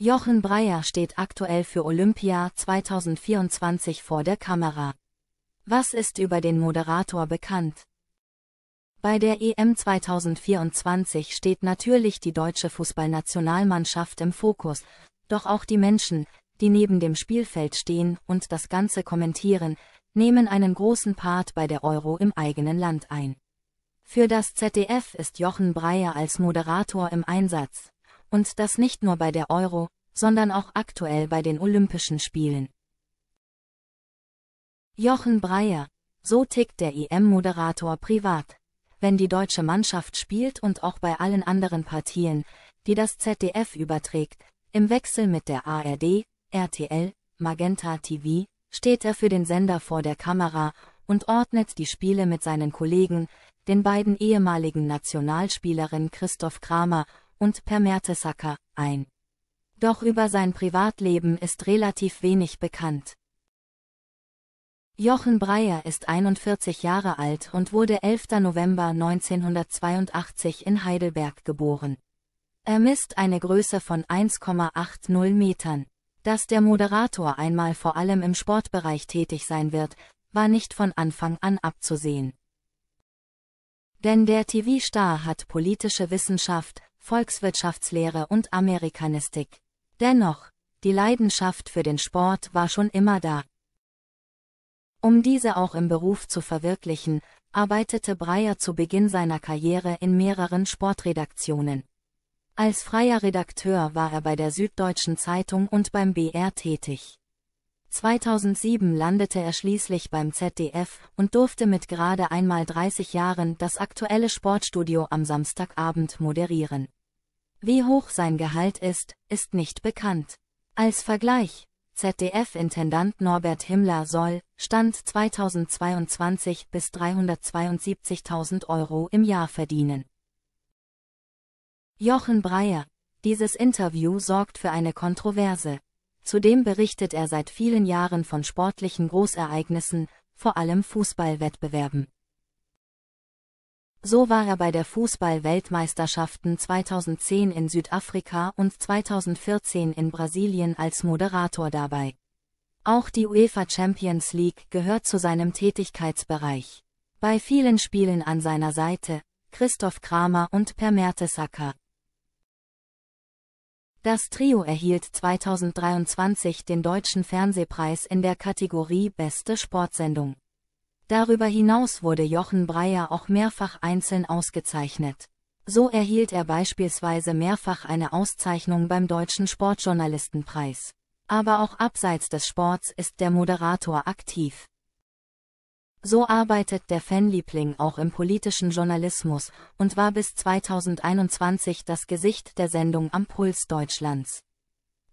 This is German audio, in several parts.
Jochen Breyer steht aktuell für Olympia 2024 vor der Kamera. Was ist über den Moderator bekannt? Bei der EM 2024 steht natürlich die deutsche Fußballnationalmannschaft im Fokus, doch auch die Menschen, die neben dem Spielfeld stehen und das Ganze kommentieren, nehmen einen großen Part bei der Euro im eigenen Land ein. Für das ZDF ist Jochen Breyer als Moderator im Einsatz und das nicht nur bei der Euro, sondern auch aktuell bei den Olympischen Spielen. Jochen Breyer, so tickt der IM-Moderator e privat. Wenn die deutsche Mannschaft spielt und auch bei allen anderen Partien, die das ZDF überträgt, im Wechsel mit der ARD, RTL, Magenta TV, steht er für den Sender vor der Kamera und ordnet die Spiele mit seinen Kollegen, den beiden ehemaligen Nationalspielerinnen Christoph Kramer und per Mertesacker ein. Doch über sein Privatleben ist relativ wenig bekannt. Jochen Breyer ist 41 Jahre alt und wurde 11. November 1982 in Heidelberg geboren. Er misst eine Größe von 1,80 Metern. Dass der Moderator einmal vor allem im Sportbereich tätig sein wird, war nicht von Anfang an abzusehen. Denn der TV-Star hat politische Wissenschaft, Volkswirtschaftslehre und Amerikanistik. Dennoch, die Leidenschaft für den Sport war schon immer da. Um diese auch im Beruf zu verwirklichen, arbeitete Breyer zu Beginn seiner Karriere in mehreren Sportredaktionen. Als freier Redakteur war er bei der Süddeutschen Zeitung und beim BR tätig. 2007 landete er schließlich beim ZDF und durfte mit gerade einmal 30 Jahren das aktuelle Sportstudio am Samstagabend moderieren. Wie hoch sein Gehalt ist, ist nicht bekannt. Als Vergleich, ZDF-Intendant Norbert Himmler soll, Stand 2022 bis 372.000 Euro im Jahr verdienen. Jochen Breyer. Dieses Interview sorgt für eine Kontroverse. Zudem berichtet er seit vielen Jahren von sportlichen Großereignissen, vor allem Fußballwettbewerben. So war er bei der Fußball-Weltmeisterschaften 2010 in Südafrika und 2014 in Brasilien als Moderator dabei. Auch die UEFA Champions League gehört zu seinem Tätigkeitsbereich. Bei vielen Spielen an seiner Seite, Christoph Kramer und Per Mertesacker. Das Trio erhielt 2023 den Deutschen Fernsehpreis in der Kategorie Beste Sportsendung. Darüber hinaus wurde Jochen Breyer auch mehrfach einzeln ausgezeichnet. So erhielt er beispielsweise mehrfach eine Auszeichnung beim Deutschen Sportjournalistenpreis. Aber auch abseits des Sports ist der Moderator aktiv. So arbeitet der Fanliebling auch im politischen Journalismus und war bis 2021 das Gesicht der Sendung Am Puls Deutschlands.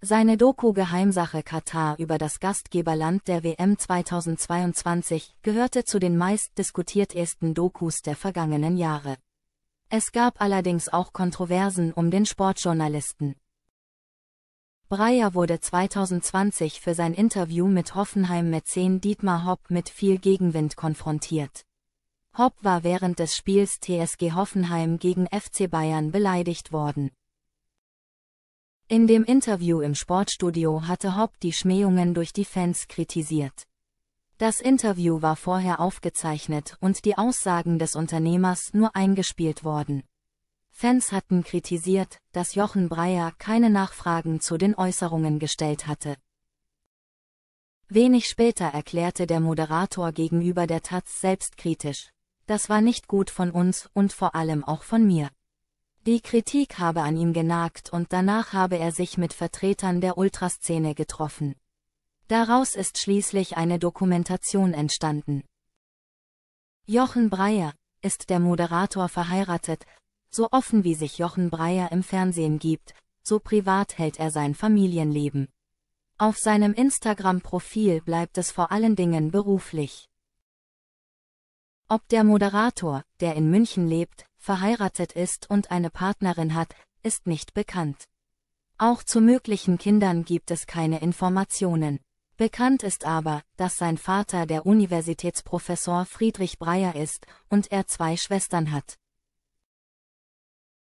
Seine Doku Geheimsache Katar über das Gastgeberland der WM 2022 gehörte zu den meistdiskutiertesten Dokus der vergangenen Jahre. Es gab allerdings auch Kontroversen um den Sportjournalisten. Breyer wurde 2020 für sein Interview mit Hoffenheim-Mäzen Dietmar Hopp mit viel Gegenwind konfrontiert. Hopp war während des Spiels TSG Hoffenheim gegen FC Bayern beleidigt worden. In dem Interview im Sportstudio hatte Hopp die Schmähungen durch die Fans kritisiert. Das Interview war vorher aufgezeichnet und die Aussagen des Unternehmers nur eingespielt worden. Fans hatten kritisiert, dass Jochen Breyer keine Nachfragen zu den Äußerungen gestellt hatte. Wenig später erklärte der Moderator gegenüber der Taz selbstkritisch. Das war nicht gut von uns und vor allem auch von mir. Die Kritik habe an ihm genagt und danach habe er sich mit Vertretern der Ultraszene getroffen. Daraus ist schließlich eine Dokumentation entstanden. Jochen Breyer, ist der Moderator verheiratet, so offen wie sich Jochen Breyer im Fernsehen gibt, so privat hält er sein Familienleben. Auf seinem Instagram-Profil bleibt es vor allen Dingen beruflich. Ob der Moderator, der in München lebt, verheiratet ist und eine Partnerin hat, ist nicht bekannt. Auch zu möglichen Kindern gibt es keine Informationen. Bekannt ist aber, dass sein Vater der Universitätsprofessor Friedrich Breyer ist und er zwei Schwestern hat.